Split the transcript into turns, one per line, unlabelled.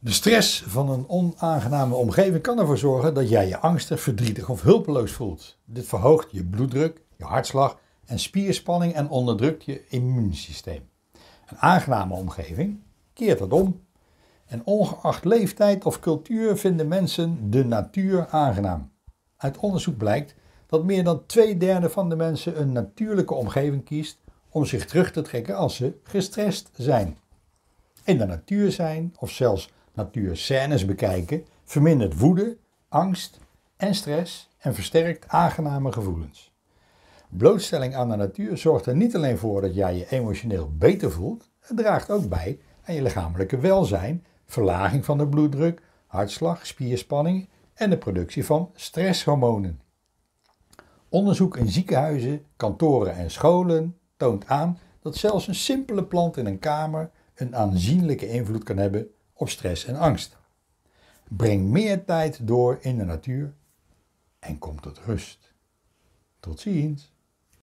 De stress van een onaangename omgeving kan ervoor zorgen dat jij je angstig, verdrietig of hulpeloos voelt. Dit verhoogt je bloeddruk, je hartslag en spierspanning en onderdrukt je immuunsysteem. Een aangename omgeving keert dat om. En ongeacht leeftijd of cultuur vinden mensen de natuur aangenaam. Uit onderzoek blijkt dat meer dan twee derde van de mensen een natuurlijke omgeving kiest om zich terug te trekken als ze gestrest zijn. In de natuur zijn of zelfs natuurscènes scènes bekijken vermindert woede, angst en stress en versterkt aangename gevoelens. Blootstelling aan de natuur zorgt er niet alleen voor dat jij je emotioneel beter voelt, het draagt ook bij aan je lichamelijke welzijn, verlaging van de bloeddruk, hartslag, spierspanning en de productie van stresshormonen. Onderzoek in ziekenhuizen, kantoren en scholen toont aan dat zelfs een simpele plant in een kamer een aanzienlijke invloed kan hebben op stress en angst. Breng meer tijd door in de natuur en kom tot rust. Tot ziens.